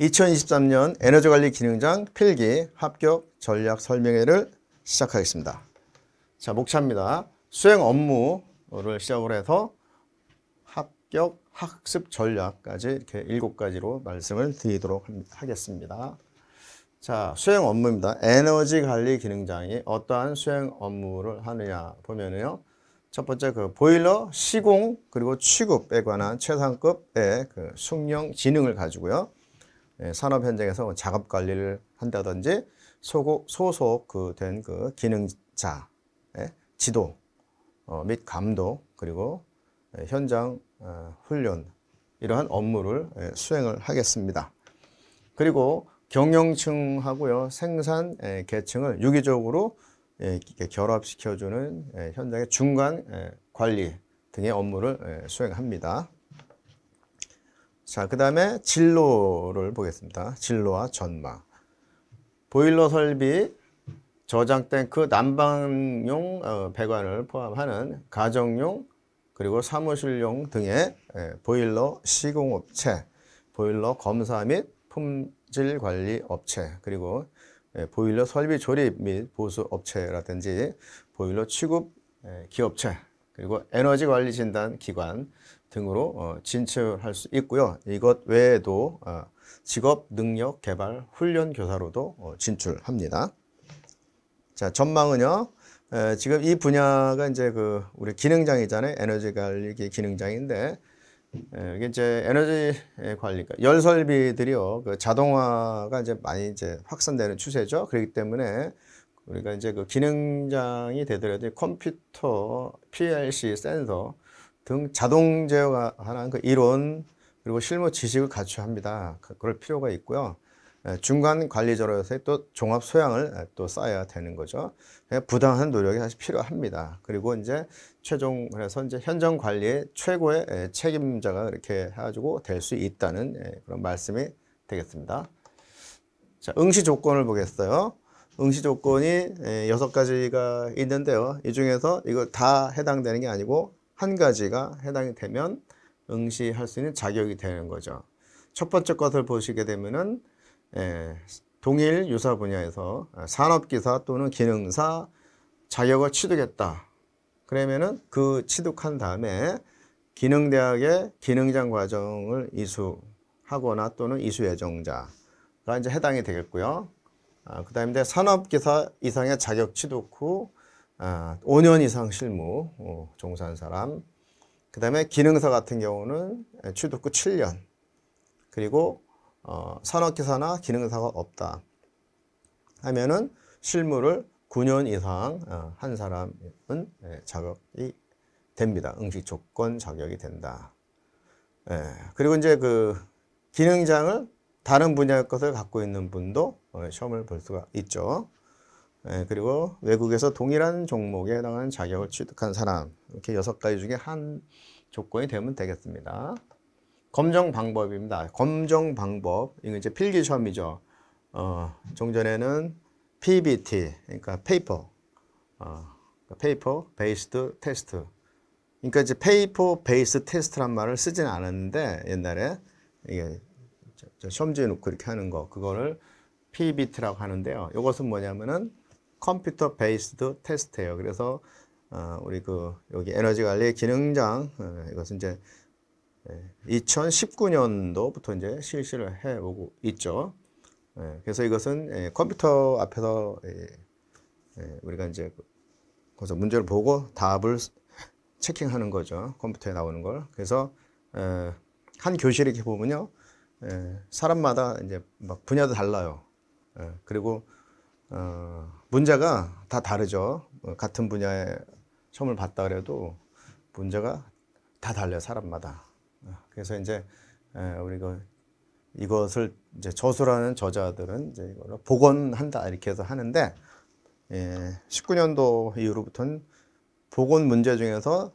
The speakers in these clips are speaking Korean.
2023년 에너지관리기능장 필기 합격 전략 설명회를 시작하겠습니다. 자, 목차입니다. 수행 업무를 시작으로 해서 합격 학습 전략까지 이렇게 일곱 가지로 말씀을 드리도록 하겠습니다. 자, 수행 업무입니다. 에너지 관리 기능장이 어떠한 수행 업무를 하느냐 보면요. 첫 번째 그 보일러 시공 그리고 취급에 관한 최상급의 그숙련 지능을 가지고요. 예, 산업 현장에서 작업 관리를 한다든지 소고, 소속 그 된 그 기능자 예, 지도 어, 및 감독 그리고 예, 현장 어, 훈련 이러한 업무를 수행을 하겠습니다. 그리고 경영층하고요 생산 계층을 유기적으로 결합시켜주는 현장의 중간 관리 등의 업무를 수행합니다. 자, 그 다음에 진로를 보겠습니다. 진로와 전망. 보일러 설비, 저장 탱크, 난방용 어, 배관을 포함하는 가정용 그리고 사무실용 등의 예, 보일러 시공업체, 보일러 검사 및 품질 관리 업체, 그리고 예, 보일러 설비 조립 및 보수 업체라든지 보일러 취급 예, 기업체, 그리고 에너지 관리 진단 기관, 등으로 어, 진출할 수 있고요. 이것 외에도 어, 직업 능력 개발 훈련 교사로도 어, 진출합니다. 자, 전망은요. 에, 지금 이 분야가 이제 그 우리 기능장이잖아요. 에너지 관리 기능장인데 에, 이게 이제 에너지 관리가 열설비들이요. 그 자동화가 이제 많이 이제 확산되는 추세죠. 그렇기 때문에 우리가 이제 그 기능장이 되더라도 컴퓨터, PLC 센서 등 자동 제어가 하는 그 이론 그리고 실무 지식을 갖춰야합니다 그, 그럴 필요가 있고요. 중간 관리자로서 의또 종합 소양을 또 쌓아야 되는 거죠. 부당한 노력이 사실 필요합니다. 그리고 이제 최종 그래서 이제 현장 관리의 최고의 책임자가 이렇게 해가지고 될 수 있다는 그런 말씀이 되겠습니다. 자, 응시 조건을 보겠어요. 응시 조건이 여섯 가지가 있는데요. 이 중에서 이거 다 해당되는 게 아니고 한 가지가 해당이 되면 응시할 수 있는 자격이 되는 거죠. 첫 번째 것을 보시게 되면은 예, 동일 유사 분야에서 아, 산업기사 또는 기능사 자격을 취득했다. 그러면은 그 취득한 다음에 기능대학의 기능장 과정을 이수하거나 또는 이수 예정자가 이제 해당이 되겠고요. 아, 그 다음에 산업기사 이상의 자격 취득 후 아, 5년 이상 실무 어, 종사한 사람. 그 다음에 기능사 같은 경우는 취득 후 7년. 그리고 어, 산업기사나 기능사가 없다 하면은 실무를 9년 이상 어, 한 사람은 예, 자격이 됩니다. 응식 조건 자격이 된다. 예, 그리고 이제 그 기능장을 다른 분야의 것을 갖고 있는 분도 어, 시험을 볼 수가 있죠. 네, 그리고 외국에서 동일한 종목에 해당하는 자격을 취득한 사람 이렇게 여섯 가지 중에 한 조건이 되면 되겠습니다. 검정 방법입니다. 검정 방법 이거 이제 필기 시험이죠. 어, 종전에는 PBT 그러니까 페이퍼 어, 그러니까 페이퍼 베이스드 테스트 그러니까 이제 페이퍼 베이스 테스트란 말을 쓰진 않았는데 옛날에 이게 시험지에 놓고 이렇게 하는 거 그거를 PBT라고 하는데요. 이것은 뭐냐면은 컴퓨터 베이스드 테스트예요. 그래서 어, 우리 그 여기 에너지 관리 기능장 어, 이것은 이제 2019년도부터 예, 이제 실시를 해오고 있죠. 예, 그래서 이것은 예, 컴퓨터 앞에서 우리가 이제 거기서 문제를 보고 답을 체킹하는 거죠. 컴퓨터에 나오는 걸. 그래서 한 교실 이렇게 보면요, 사람마다 이제 막 분야도 달라요. 그리고 어, 문제가 다 다르죠. 어, 같은 분야에 처음을 봤다 그래도 문제가 다 달라요, 사람마다. 어, 그래서 이제 우리가 이것을 이제 저술하는 저자들은 이제 이걸 복원한다 이렇게 해서 하는데 예, 19년도 이후로부터는 복원 문제 중에서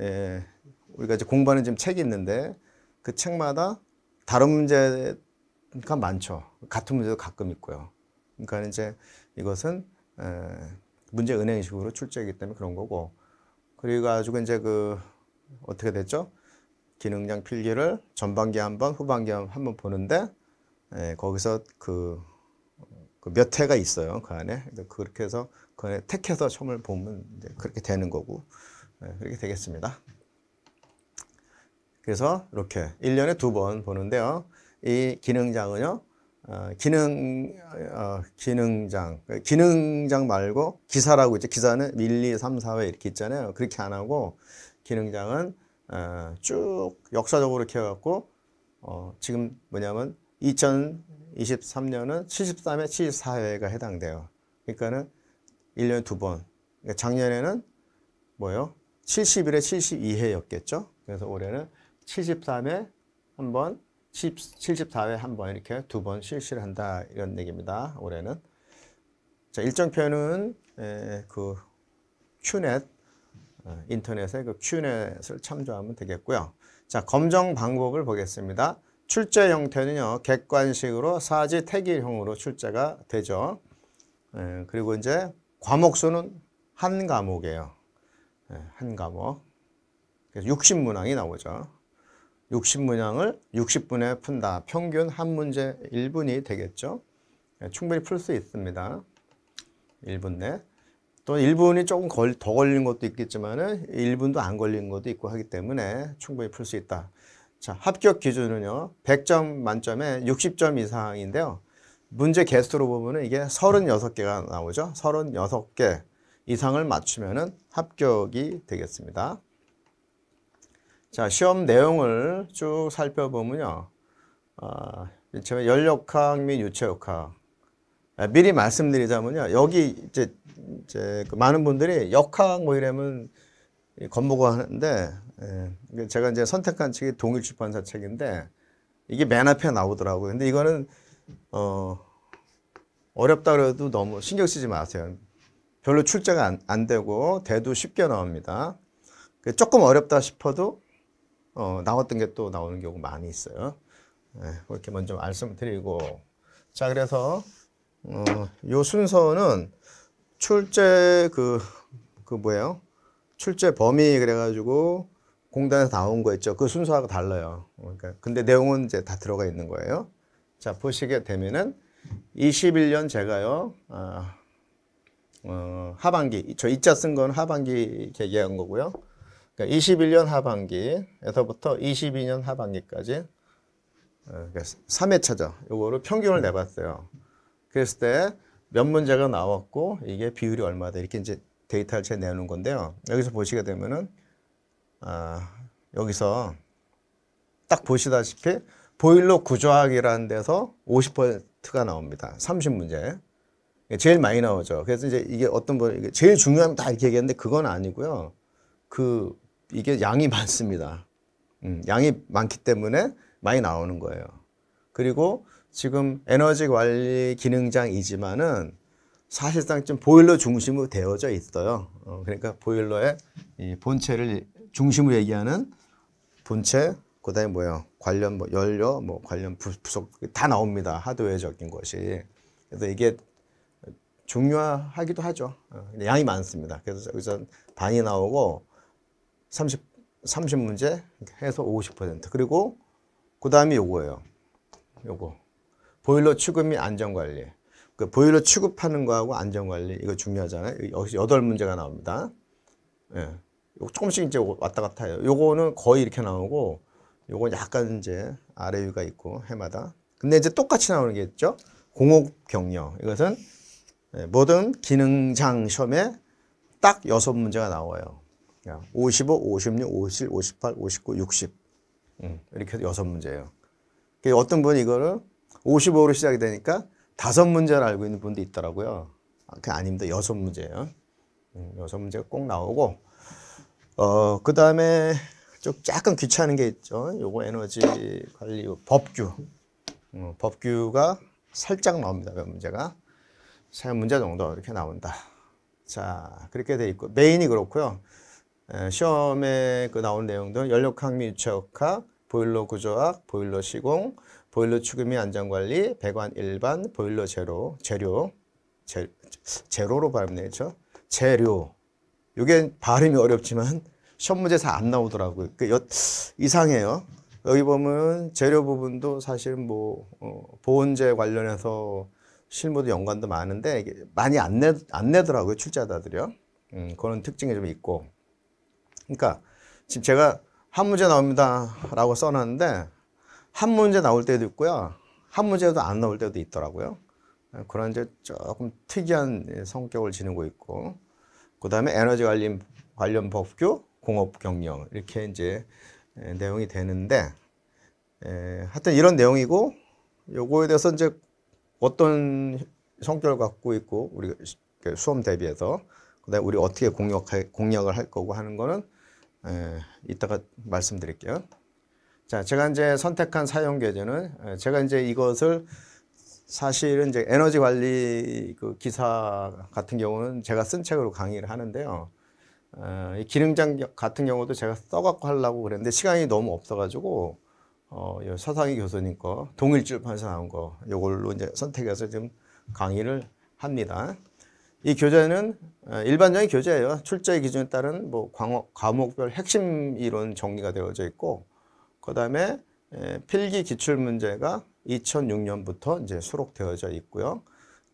예, 우리가 이제 공부하는 지금 책이 있는데 그 책마다 다른 문제가 많죠. 같은 문제도 가끔 있고요. 그러니까 이제 이것은 문제 은행식으로 출제이기 때문에 그런 거고 그리고 가지 이제 그 어떻게 됐죠? 기능량 필기를 전반기 한 번, 후반기 한번 보는데 에, 거기서 그몇 그 회가 있어요 그 안에 그렇게 해서 그 안에 택해서 점을 보면 이제 그렇게 되는 거고 에, 그렇게 되겠습니다. 그래서 이렇게 1년에 두 번 보는데요. 이 기능장은요. 어, 기능 어, 기능장 기능장 말고 기사라고 있죠. 기사는 1, 2, 3, 4회 이렇게 있잖아요. 그렇게 안 하고 기능장은 어, 쭉 역사적으로 이렇게 해갖고 어, 지금 뭐냐면 2023년은 73회, 74회가 해당돼요. 그러니까는 1년에 두 번. 그러니까 작년에는 뭐요 71회, 72회였겠죠. 그래서 올해는 73회 한 번, 74회 한번 이렇게 두 번 실시를 한다 이런 얘기입니다. 올해는 자 일정표는 에, 그 큐넷 어, 인터넷의 그 큐넷을 참조하면 되겠고요. 자 검정 방법을 보겠습니다. 출제 형태는요 객관식으로 사지 태길형으로 출제가 되죠. 에, 그리고 이제 과목 수는 한 과목이에요. 에, 한 과목. 그래서 60문항이 나오죠. 60문항을 60분에 푼다. 평균 한 문제 1분이 되겠죠. 예, 충분히 풀 수 있습니다. 1분 내. 또 1분이 조금 걸, 더 걸린 것도 있겠지만 은 1분도 안 걸린 것도 있고 하기 때문에 충분히 풀 수 있다. 자, 합격 기준은요. 100점 만점에 60점 이상인데요. 문제 개수로 보면 이게 36개가 나오죠. 36개 이상을 맞추면 합격이 되겠습니다. 자, 시험 내용을 쭉 살펴보면요. 아, 처음에 연력학 및 유체역학. 아, 미리 말씀드리자면요. 여기 이제, 이제 그 많은 분들이 역학 뭐 이러면 건보고 하는데, 예, 제가 이제 선택한 책이 동일출판사 책인데, 이게 맨 앞에 나오더라고요. 근데 이거는, 어, 어렵다 그래도 너무 신경 쓰지 마세요. 별로 출제가 안, 안 되고, 대도 쉽게 나옵니다. 그 조금 어렵다 싶어도 어, 나왔던 게 또 나오는 경우 많이 있어요. 네, 그렇게 먼저 말씀드리고 자 그래서 어, 요 순서는 출제 그, 그 뭐예요? 출제 범위 그래가지고 공단에서 나온 거 있죠. 그 순서하고 달라요. 그러니까 근데 내용은 이제 다 들어가 있는 거예요. 자 보시게 되면은 21년 제가요 아, 어, 하반기 저 이자 쓴 건 하반기 얘기한 거고요. 그러니까 21년 하반기에서부터 22년 하반기까지 3회차죠. 어, 그러니까 요거를 평균을 음. 내봤어요. 그랬을 때 몇 문제가 나왔고 이게 비율이 얼마다 이렇게 이제 데이터를 제 내놓은 건데요. 여기서 보시게 되면은 아, 여기서 딱 보시다시피 보일러 구조학이라는 데서 50%가 나옵니다. 30문제. 제일 많이 나오죠. 그래서 이제 이게 어떤 분 제일 중요한 다 이렇게 얘기했는데 그건 아니고요. 그 이게 양이 많습니다. 음, 양이 많기 때문에 많이 나오는 거예요. 그리고 지금 에너지 관리 기능장이지만은 사실상 좀 보일러 중심으로 되어져 있어요. 어, 그러니까 보일러의 본체를 중심으로 얘기하는 본체, 그 다음에 뭐예요? 관련 뭐 연료, 뭐 관련 부속 다 나옵니다. 하드웨어 적인 것이. 그래서 이게 중요하기도 하죠. 어, 양이 많습니다. 그래서 여기서 반이 나오고 30, 30문제 해서 50% 그리고 그 다음이 요거예요. 요거. 보일러 취급 및 안전관리. 그 보일러 취급하는 거하고 안전관리 이거 중요하잖아요. 역시 여덟 문제가 나옵니다. 예. 조금씩 이제 왔다 갔다 해요. 요거는 거의 이렇게 나오고 요건 약간 이제 아래 위가 있고 해마다. 근데 이제 똑같이 나오는 게 있죠. 공업 경력. 이것은 모든 예, 기능장 시험에 딱 여섯 문제가 나와요. 55, 56, 57, 58, 59, 60 음, 이렇게 해서 여섯 문제예요. 그 어떤 분이 이거를 55로 시작이 되니까 다섯 문제를 알고 있는 분도 있더라고요. 아, 그게 아닙니다. 여섯 문제예요. 음, 여섯 문제가 꼭 나오고 어, 그 다음에 좀 약간 귀찮은 게 있죠. 요거 에너지 관리 법규. 어, 법규가 살짝 나옵니다. 몇 그 문제가. 세 문제 정도 이렇게 나온다. 자, 그렇게 돼 있고 메인이 그렇고요. 시험에 그 나온 내용들은 연력학및 유체역학, 보일러 구조학, 보일러 시공, 보일러 추구 및 안전관리, 배관 일반, 보일러 재료, 재료, 재, 재료로 발음되죠. 재료. 이게 발음이 어렵지만 시험 문제잘안 나오더라고요. 그 여, 이상해요. 여기 보면 재료 부분도 사실 뭐 어, 보온재 관련해서 실무도 연관도 많은데 많이 안, 내, 안 내더라고요. 출제자들이요. 음, 그런 특징이 좀 있고 그러니까 지금 제가 한 문제 나옵니다 라고 써놨는데 한 문제 나올 때도 있고요 한 문제도 안 나올 때도 있더라고요 그런 이제 조금 특이한 성격을 지니고 있고 그 다음에 에너지 관련, 관련 법규 공업 경영 이렇게 이제 내용이 되는데 에, 하여튼 이런 내용이고 요거에 대해서 이제 어떤 성격을 갖고 있고 우리 그 수험 대비해서 그다음에 우리 어떻게 공략 공략을 할 거고 하는 거는 에, 이따가 말씀드릴게요. 자, 제가 이제 선택한 사용 계제는 제가 이제 이것을 사실은 이제 에너지 관리 그 기사 같은 경우는 제가 쓴 책으로 강의를 하는데요. 어, 이 기능장 같은 경우도 제가 써갖고 하려고 그랬는데 시간이 너무 없어가지고 어, 서상희 교수님 거 동일출판에서 나온 거 요걸로 이제 선택해서 지금 강의를 합니다. 이 교재는 어, 일반적인 교재예요. 출제 기준에 따른 뭐 과목, 별 핵심 이론 정리가 되어져 있고 그 다음에 필기 기출 문제가 2006년부터 이제 수록되어져 있고요.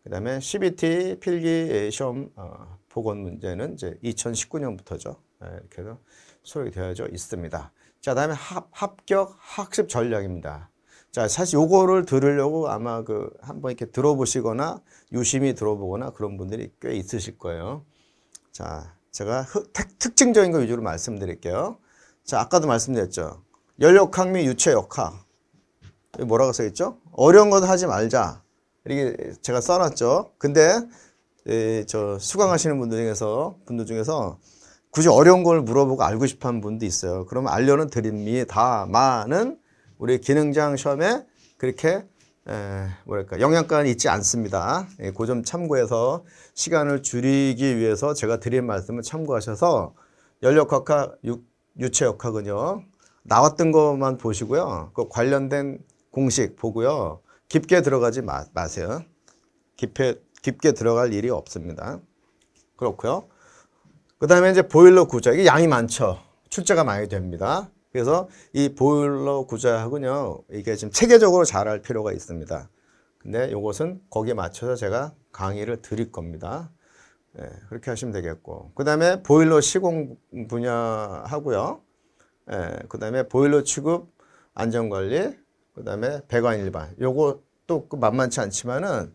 그 다음에 CBT 필기 시험 어, 복원 문제는 이제 2019년부터죠. 예, 이렇게 해서 수록이 되어져 있습니다. 자, 다음에 합, 합격 학습 전략입니다. 자, 사실 요거를 들으려고 아마 그 한번 이렇게 들어보시거나 유심히 들어보거나 그런 분들이 꽤 있으실 거예요. 자, 제가 흑, 특, 징적인거 위주로 말씀드릴게요. 자, 아까도 말씀드렸죠. 열역학 및 유체역학. 뭐라고 써있죠? 어려운 것 하지 말자. 이렇게 제가 써놨죠. 근데 예, 저 수강하시는 분들 중에서 분들 중에서 굳이 어려운 걸 물어보고 알고 싶은 분도 있어요. 그러면 알려는 드립니다많은 우리 기능장 시험에 그렇게 에, 뭐랄까 영양가는 있지 않습니다. 예, 그점 참고해서 시간을 줄이기 위해서 제가 드린 말씀을 참고하셔서 연력학과 유체역학은요 나왔던 것만 보시고요 그 관련된 공식 보고요 깊게 들어가지 마, 마세요. 깊게 깊게 들어갈 일이 없습니다. 그렇고요. 그 다음에 이제 보일러 구조 이게 양이 많죠. 출제가 많이 됩니다. 그래서 이 보일러 구조하고요. 이게 지금 체계적으로 잘할 필요가 있습니다. 근데 이것은 거기에 맞춰서 제가 강의를 드릴 겁니다. 예, 그렇게 하시면 되겠고 그 다음에 보일러 시공 분야 하고요. 예, 그 다음에 보일러 취급 안전관리 그 다음에 배관 일반 요것도 그 만만치 않지만은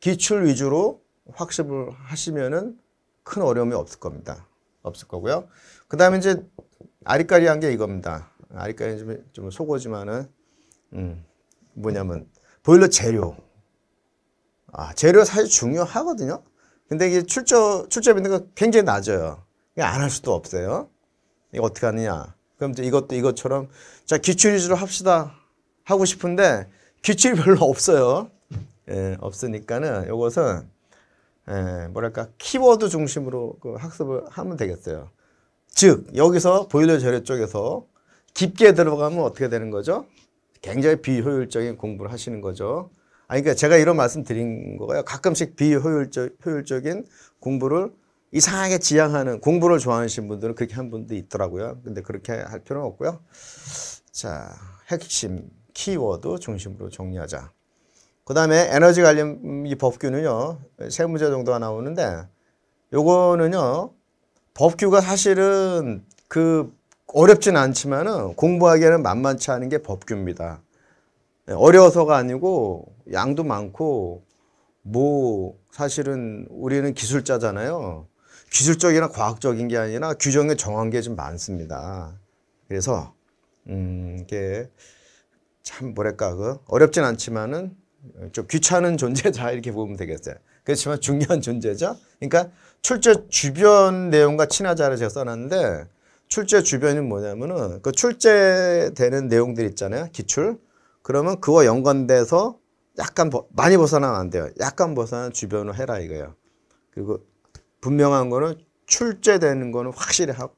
기출 위주로 학습을 하시면은 큰 어려움이 없을 겁니다. 없을 거고요. 그 다음에 이제 아리까리한 게 이겁니다. 아리까리 좀, 좀 속어지만은 음, 뭐냐면 보일러 재료. 아 재료 사실 중요하거든요. 근데 이게 출처 출처 있는 거 굉장히 낮아요. 안 할 수도 없어요. 이거 어떻게 하느냐? 그럼 이제 이것도 이것처럼 자 기출 위주로 합시다 하고 싶은데 기출이 별로 없어요. 예, 없으니까는 이것은 예, 뭐랄까 키워드 중심으로 그 학습을 하면 되겠어요. 즉 여기서 보일러 재료 쪽에서 깊게 들어가면 어떻게 되는 거죠? 굉장히 비효율적인 공부를 하시는 거죠. 아 그러니까 제가 이런 말씀 드린 거예요. 가끔씩 비효율적 효율적인 공부를 이상하게 지향하는 공부를 좋아하시는 분들은 그렇게 한 분도 있더라고요. 근데 그렇게 할 필요는 없고요. 자, 핵심 키워드 중심으로 정리하자. 그 다음에 에너지 관련 이 법규는요. 세 문제 정도가 나오는데 요거는요. 법규가 사실은 그 어렵진 않지만은 공부하기에는 만만치 않은 게 법규입니다. 예, 어려워서가 아니고 양도 많고 뭐 사실은 우리는 기술자잖아요. 기술적이나 과학적인 게 아니라 규정에 정한 게 좀 많습니다. 그래서 음 이게 참 뭐랄까 그 어렵진 않지만은 좀 귀찮은 존재다 이렇게 보면 되겠어요. 그렇지만 중요한 존재죠. 그러니까 출제 주변 내용과 친하자를 제가 써놨는데 출제 주변이 뭐냐면은 그 출제되는 내용들 있잖아요. 기출. 그러면 그와 연관돼서 약간 많이 벗어나면 안 돼요. 약간 벗어나는 주변으로 해라 이거예요. 그리고 분명한 거는 출제되는 거는 확실히 하,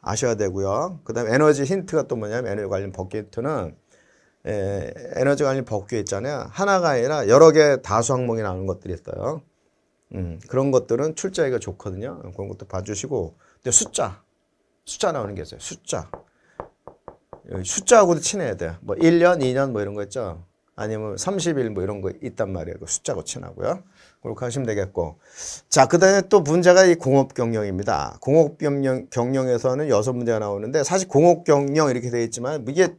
아셔야 되고요. 그 다음에 에너지 힌트가 또 뭐냐면 에너지 관련 버킷 트는 에, 예, 에너지가 아닌 법규 있잖아요. 하나가 아니라 여러 개 다수 항목이 나오는 것들이 있어요. 음, 그런 것들은 출제하기가 좋거든요. 그런 것도 봐주시고. 근데 숫자. 숫자 나오는 게 있어요. 숫자. 숫자하고도 친해야 돼요. 뭐 1년, 2년 뭐 이런 거 있죠. 아니면 30일 뭐 이런 거 있단 말이에요. 그 숫자고 친하고요. 그렇게 하시면 되겠고. 자, 그 다음에 또 문제가 이 공업 경영입니다. 공업 경영, 경영에서는 여섯 문제가 나오는데 사실 공업 경영 이렇게 되어 있지만 이게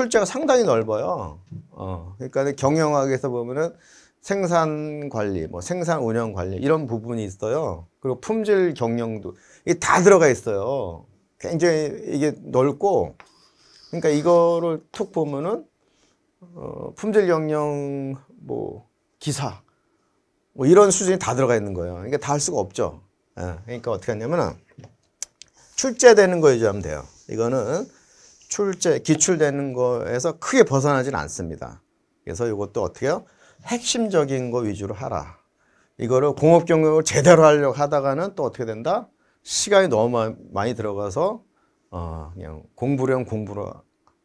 출제가 상당히 넓어요. 어, 그러니까 경영학에서 보면은 생산 관리, 뭐 생산 운영 관리 이런 부분이 있어요. 그리고 품질 경영도 이게 다 들어가 있어요. 굉장히 이게 넓고 그러니까 이거를 툭 보면은 어, 품질 경영 뭐 기사 뭐 이런 수준이 다 들어가 있는 거예요. 그러니까 다 할 수가 없죠. 예, 그러니까 어떻게 하냐면은 출제되는 거에 의하면 돼요. 이거는 출제, 기출되는 거에서 크게 벗어나진 않습니다. 그래서 이것도 어떻게요? 핵심적인 거 위주로 하라. 이거를 공업 경영을 제대로 하려고 하다가는 또 어떻게 된다? 시간이 너무 많이 들어가서 어 그냥 공부령 공부를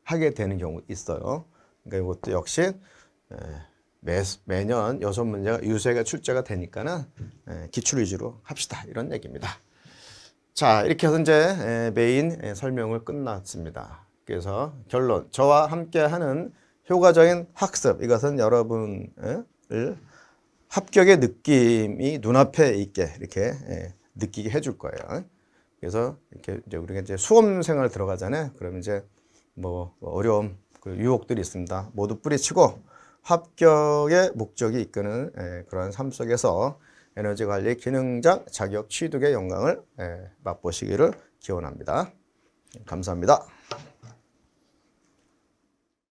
하게 되는 경우 있어요. 그러니까 이것도 역시 매, 매년 여섯 문제가 유세가 출제가 되니까는 기출 위주로 합시다 이런 얘기입니다. 자 이렇게 해서 이제 메인 설명을 끝났습니다. 그래서 결론 저와 함께하는 효과적인 학습 이것은 여러분을 예, 합격의 느낌이 눈앞에 있게 이렇게 예, 느끼게 해줄 거예요. 그래서 이렇게 이제 우리가 이제 수험생활 들어가잖아요. 그러면 이제 뭐, 뭐 어려움, 그 유혹들이 있습니다. 모두 뿌리치고 합격의 목적이 이끄는 예, 그런 삶 속에서 에너지 관리 기능장 자격 취득의 영광을 맛보시기를 기원합니다. 감사합니다.